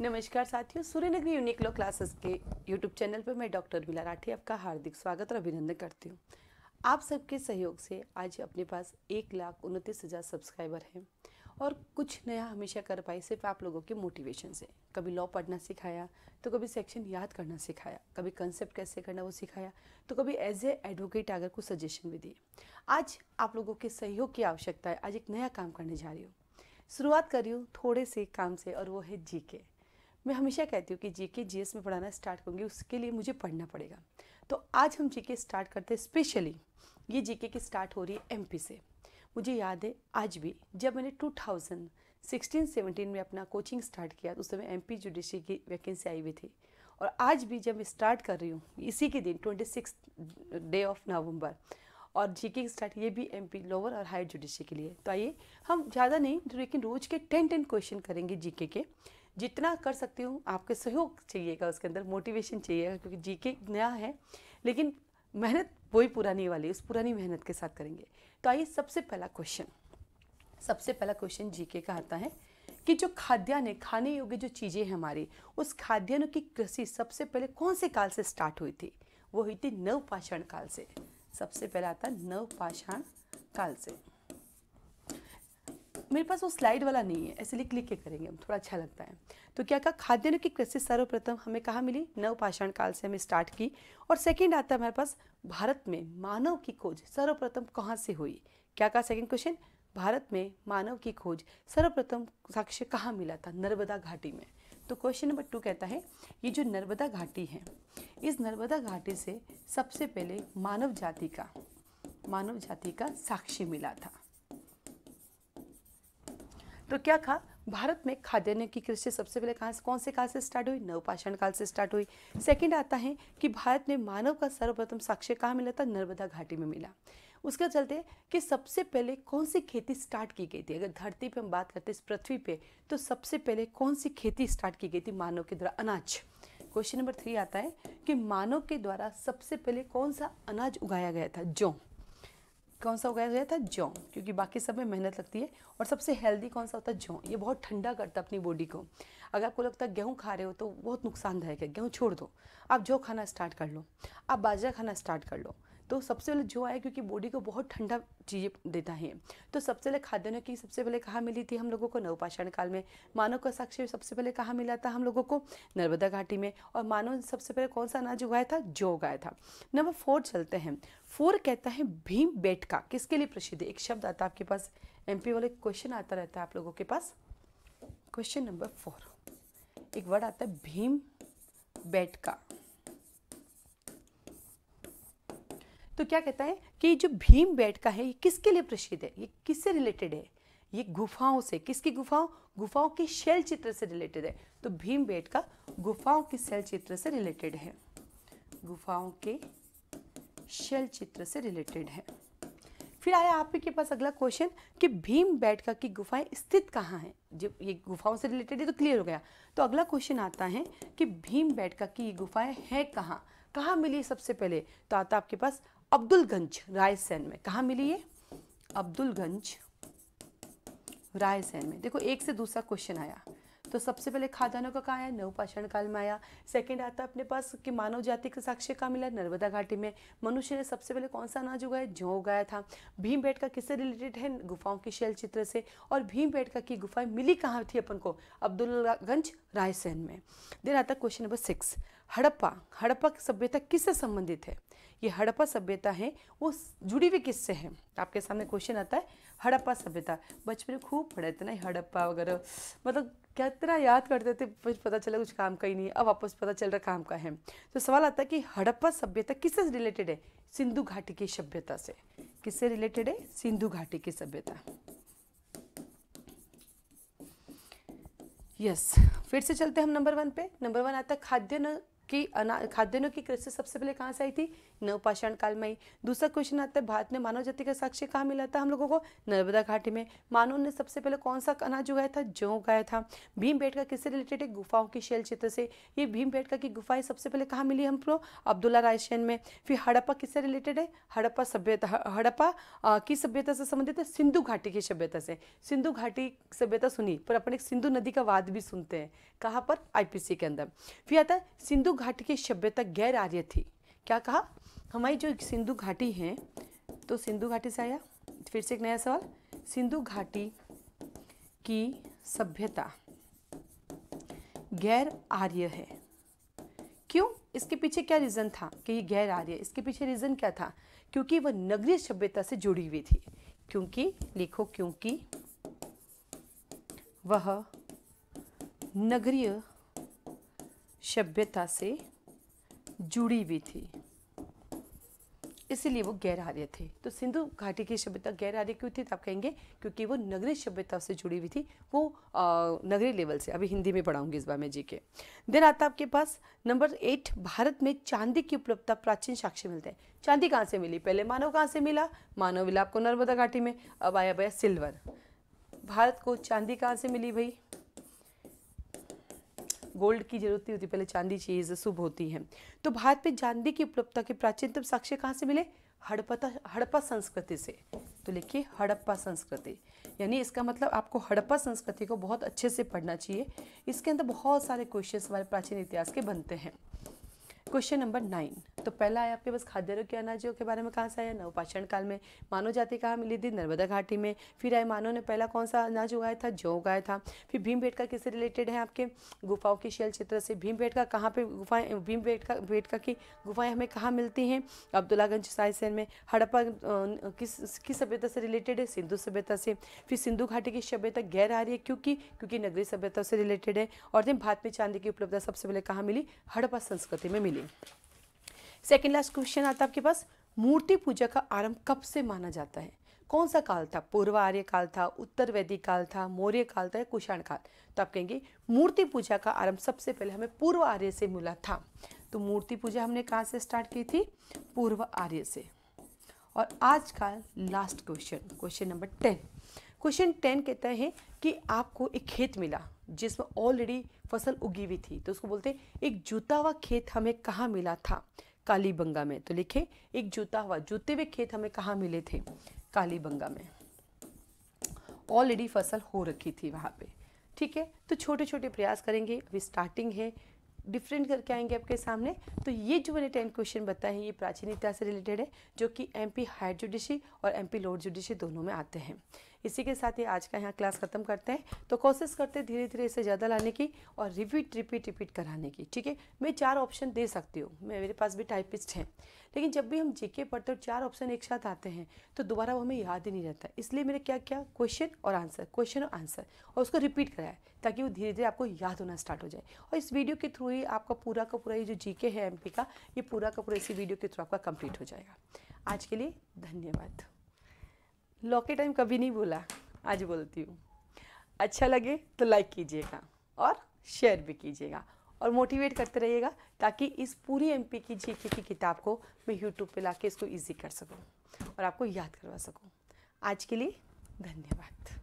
नमस्कार साथियों Suryanagari unique law classes के यूट्यूब चैनल पर मैं डॉक्टर बीला राठी आपका हार्दिक स्वागत और अभिनंदन करती हूँ आप सबके सहयोग से आज अपने पास एक लाख उनतीस हज़ार सब्सक्राइबर हैं और कुछ नया हमेशा कर पाई सिर्फ आप लोगों के मोटिवेशन से कभी लॉ पढ़ना सिखाया तो कभी सेक्शन याद करना सिखाया कभी कंसेप्ट कैसे करना वो सिखाया तो कभी एज ए एडवोकेट आकर कुछ सजेशन भी दिए आज आप लोगों के सहयोग की आवश्यकता है आज एक नया काम करने जा रही हूँ शुरुआत कर रही हूँ थोड़े से काम से और वो है जी के मैं हमेशा कहती हूँ कि जी के जी में पढ़ाना स्टार्ट करूँगी उसके लिए मुझे पढ़ना पड़ेगा तो आज हम जी स्टार्ट करते हैं स्पेशली ये जी की स्टार्ट हो रही है एम से मुझे याद है आज भी जब मैंने टू थाउजेंड सिक्सटीन सेवनटीन में अपना कोचिंग स्टार्ट किया उस समय एम पी जुडिशरी की वैकेंसी आई हुई थी और आज भी जब मैं स्टार्ट कर रही हूँ इसी के दिन twenty six day of November और जी के स्टार्ट ये भी एम पी लोअर और हायर जुडिशरी के लिए तो आइए हम ज़्यादा नहीं लेकिन रोज़ के टेन टेन क्वेश्चन करेंगे जी के जितना कर सकती हूँ आपके सहयोग चाहिएगा उसके अंदर मोटिवेशन चाहिएगा क्योंकि जी के नया है लेकिन मेहनत वही पुरानी वाली उस पुरानी मेहनत के साथ करेंगे तो आइए सबसे पहला क्वेश्चन सबसे पहला क्वेश्चन जीके का आता है कि जो खाद्यान्न खाने योग्य जो चीज़ें हैं हमारी उस खाद्यान्न की कृषि सबसे पहले कौन से काल से स्टार्ट हुई थी वो हुई थी नवपाषाण काल से सबसे पहला आता नवपाषाण काल से मेरे पास वो स्लाइड वाला नहीं है इसलिए क्लिक के करेंगे हम थोड़ा अच्छा लगता है तो क्या कहा खाद्यान्न की कृषि सर्वप्रथम हमें कहाँ मिली नवपाषाण काल से हमें स्टार्ट की और सेकेंड आता है हमारे पास भारत में मानव की खोज सर्वप्रथम कहाँ से हुई क्या कहा सेकेंड क्वेश्चन भारत में मानव की खोज सर्वप्रथम साक्ष्य कहाँ मिला था नर्मदा घाटी में तो क्वेश्चन नंबर टू कहता है ये जो नर्मदा घाटी है इस नर्मदा घाटी से सबसे पहले मानव जाति का मानव जाति का साक्ष्य मिला था तो क्या कहा भारत में खाद्यान्न की कृषि सबसे पहले कहाँ से कौन से काल से स्टार्ट हुई नवपाषाण काल से स्टार्ट हुई सेकंड आता है कि भारत में मानव का सर्वप्रथम साक्ष्य कहाँ मिला था नर्मदा घाटी में मिला उसका चलते कि सबसे पहले कौन सी खेती स्टार्ट की गई थी अगर धरती पे हम बात करते इस पृथ्वी पे तो सबसे पहले कौन सी खेती स्टार्ट की गई थी मानव के द्वारा अनाज क्वेश्चन नंबर थ्री आता है कि मानव के द्वारा सबसे पहले कौन सा अनाज उगाया गया था जौ कौन सा उगाया गया था जौ क्योंकि बाकी सब में मेहनत लगती है और सबसे हेल्दी कौन सा होता है जौ ये बहुत ठंडा करता है अपनी बॉडी को अगर आपको लगता है गेहूँ खा रहे हो तो बहुत नुकसानदायक है गेहूँ छोड़ दो आप जौ खाना स्टार्ट कर लो आप बाजरा खाना स्टार्ट कर लो तो सबसे पहले जो आया क्योंकि बॉडी को बहुत ठंडा चीज़ें देता है तो सबसे पहले खाद्यान्न की सबसे पहले कहाँ मिली थी हम लोगों को नवपाषाण काल में मानव का साक्ष्य सबसे पहले कहाँ मिला था हम लोगों को नर्मदा घाटी में और मानव सबसे पहले कौन सा अनाज उगाया था जो उगाया था नंबर फोर चलते हैं फोर कहता है भीम बेटका किसके लिए प्रसिद्ध एक शब्द आता है आपके पास एमपी वाले क्वेश्चन आता रहता है आप लोगों के पास क्वेश्चन नंबर फोर एक वर्ड आता है भीम बैठका तो क्या कहता है कि जो भीम बेट का है ये किसके लिए प्रसिद्ध है ये किससे रिलेटेड है ये गुफाओं से किसकी गुफाओं गुफाओं के शैल चित्र से रिलेटेड है तो भीम बेट का गुफाओं के शैल चित्र से रिलेटेड है गुफाओं के शैल चित्र से रिलेटेड है फिर आया आपके पास अगला क्वेश्चन कि भीम का की गुफाएं स्थित कहाँ हैं जब ये गुफाओं से रिलेटेड है तो क्लियर हो गया तो अगला क्वेश्चन आता है कि भीम का की गुफाएं हैं कहाँ कहाँ मिली सबसे पहले तो आता आपके पास अब्दुलगंज रायसेन में कहाँ मिली है अब्दुलगंज रायसेन में देखो एक से दूसरा क्वेश्चन आया तो सबसे पहले खादानों का कहाँ है नवपाषाण काल में आया सेकंड आता अपने पास कि मानव जाति का साक्ष्य कहाँ मिला नर्मदा घाटी में मनुष्य ने सबसे पहले कौन सा अनाज उगाया जौ उगाया था भीम बैठ का किससे रिलेटेड है गुफाओं के शैल चित्र से और भीम बैठ का की गुफाएं मिली कहाँ थी अपन को अब्दुलगंज रायसेन में देन आता question number six Harappa Harappa की सभ्यता किससे संबंधित है ये हड़प्पा सभ्यता है वो जुड़ी हुई किससे है आपके सामने क्वेश्चन आता है हड़प्पा सभ्यता बचपन में खूब पढ़े थे ना हड़प्पा वगैरह मतलब क्या इतना याद करते थे पता चला कुछ काम का ही नहीं अब वापस पता चल रहा काम का है तो सवाल आता है कि हड़प्पा सभ्यता किससे रिलेटेड है सिंधु घाटी की सभ्यता से किससे रिलेटेड है सिंधु घाटी की सभ्यता यस yes. फिर से चलते हम नंबर वन पे नंबर वन आता है खाद्यान्न कि अना खाद्यान्नों की कृषि सबसे पहले कहाँ से आई थी नवपाषाण काल में आई दूसरा क्वेश्चन आता है भारत में मानव जाति का साक्ष्य कहाँ मिला था हम लोगों को नर्मदा घाटी में मानव ने सबसे पहले कौन सा अनाज उगाया था जो उगाया था भीम बेटका किससे रिलेटेड है गुफाओं की शैल चित्र से ये भीम बेटका की गुफाएं सबसे पहले कहाँ मिली हम लोग अब्दुल्ला रायसेन में फिर हड़प्पा किससे रिलेटेड है हड़प्पा सभ्यता हड़प्पा की सभ्यता से संबंधित है सिंधु घाटी की सभ्यता से सिंधु घाटी सभ्यता सुनी पर अपन एक सिंधु नदी का वाद भी सुनते हैं कहाँ पर आईपीसी के अंदर फिर आता है सिंधु घाटी की सभ्यता गैर आर्य थी क्या कहा हमारी जो सिंधु घाटी है तो सिंधु घाटी से आया फिर से एक नया सवाल सिंधु घाटी की सभ्यता गैर आर्य है क्यों इसके पीछे क्या रीज़न था कि ये गैर आर्य इसके पीछे रीज़न क्या था क्योंकि वह नगरीय सभ्यता से जुड़ी हुई थी क्योंकि लिखो क्योंकि वह नगरीय सभ्यता से जुड़ी हुई थी इसीलिए वो गैर आर्य थे तो सिंधु घाटी की सभ्यता गैर आर्य क्यों थी तो आप कहेंगे क्योंकि वो नगरीय सभ्यता से जुड़ी हुई थी वो नगरी लेवल से अभी हिंदी में पढ़ाऊंगी इस बार में जी के देन आता आपके पास नंबर एट भारत में चांदी की उपलब्धता प्राचीन साक्ष्य मिलते हैं चांदी कहाँ से मिली पहले मानव कहाँ से मिला मानव मिला आपको नर्मदा घाटी में अब आया भैया सिल्वर भारत को चांदी कहाँ से मिली भाई गोल्ड की जरूरत नहीं होती पहले चांदी चीज़ शुभ होती है तो भारत में चांदी की उपलब्धता के प्राचीनतम साक्ष्य कहाँ से मिले हड़पता हड़प्पा संस्कृति से तो लिखिए हड़प्पा संस्कृति यानी इसका मतलब आपको हड़प्पा संस्कृति को बहुत अच्छे से पढ़ना चाहिए इसके अंदर बहुत सारे क्वेश्चन हमारे प्राचीन इतिहास के बनते हैं क्वेश्चन नंबर नाइन तो पहला है आपके पास रोग के अनाजों के बारे में कहाँ से आया नवपाषाण काल में मानव जाति कहाँ मिली थी नर्मदा घाटी में फिर आए मानव ने पहला कौन सा अनाज उगाया था जौ उगाया था फिर भीम बेट का किससे रिलेटेड है आपके गुफाओं के शैल चित्र से भीम बेट का कहाँ पर गुफाएं भीम बेट का का की गुफाएँ हमें कहाँ मिलती हैं अब्दुल्लागंज साइसन में हड़प्पा किस किस सभ्यता से रिलेटेड है सिंधु सभ्यता से फिर सिंधु घाटी की सभ्यता गैर आ रही है क्योंकि क्योंकि नगरीय सभ्यता से रिलेटेड है और दिन भारत में चांदी की उपलब्धता सबसे पहले कहाँ मिली हड़प्पा संस्कृति में मिली सेकेंड लास्ट क्वेश्चन आता है आपके पास मूर्ति पूजा का आरंभ कब से माना जाता है कौन सा काल था पूर्व आर्य काल था उत्तर वैदिक काल था मौर्य काल था या कुषाण काल तो आप कहेंगे मूर्ति पूजा का आरंभ सबसे पहले हमें पूर्व आर्य से मिला था तो मूर्ति पूजा हमने कहाँ से स्टार्ट की थी पूर्व आर्य से और आज का last question question number ten question ten कहता है कि आपको एक खेत मिला जिसमें ऑलरेडी फसल उगी हुई थी तो उसको बोलते हैं एक जूता हुआ खेत हमें कहाँ मिला था कालीबंगा में तो लिखे एक जोता हुआ जोते हुए खेत हमें कहाँ मिले थे कालीबंगा में ऑलरेडी फसल हो रखी थी वहाँ पे ठीक है तो छोटे छोटे प्रयास करेंगे अभी स्टार्टिंग है डिफरेंट करके आएंगे आपके सामने तो ये जो मैंने टेन क्वेश्चन बताए हैं ये प्राचीन इतिहास से रिलेटेड है जो कि एमपी हायर जुडिशी और एमपी लोअर जुडिशी दोनों में आते हैं इसी के साथ ही आज का यहाँ क्लास ख़त्म करते हैं तो कोशिश करते हैं धीरे धीरे इसे ज़्यादा लाने की और रिपीट रिपीट रिपीट कराने की ठीक है मैं चार ऑप्शन दे सकती हूँ मैं मेरे पास भी टाइपिस्ट हैं लेकिन जब भी हम जीके पढ़ते हैं चार ऑप्शन एक साथ आते हैं तो दोबारा वो हमें याद ही नहीं रहता इसलिए मैंने क्या किया क्वेश्चन और आंसर क्वेश्चन और आंसर और उसको रिपीट कराया ताकि वो धीरे धीरे आपको याद होना स्टार्ट हो जाए और इस वीडियो के थ्रू ही आपका पूरा का पूरा ये जो जीके है एमपी का ये पूरा का पूरा इसी वीडियो के थ्रू आपका कंप्लीट हो जाएगा आज के लिए धन्यवाद लॉ के टाइम कभी नहीं बोला आज बोलती हूँ अच्छा लगे तो लाइक कीजिएगा और शेयर भी कीजिएगा और मोटिवेट करते रहिएगा ताकि इस पूरी एम पी की जी की किताब को मैं यूट्यूब पे ला इसको ईजी कर सकूँ और आपको याद करवा सकूँ आज के लिए धन्यवाद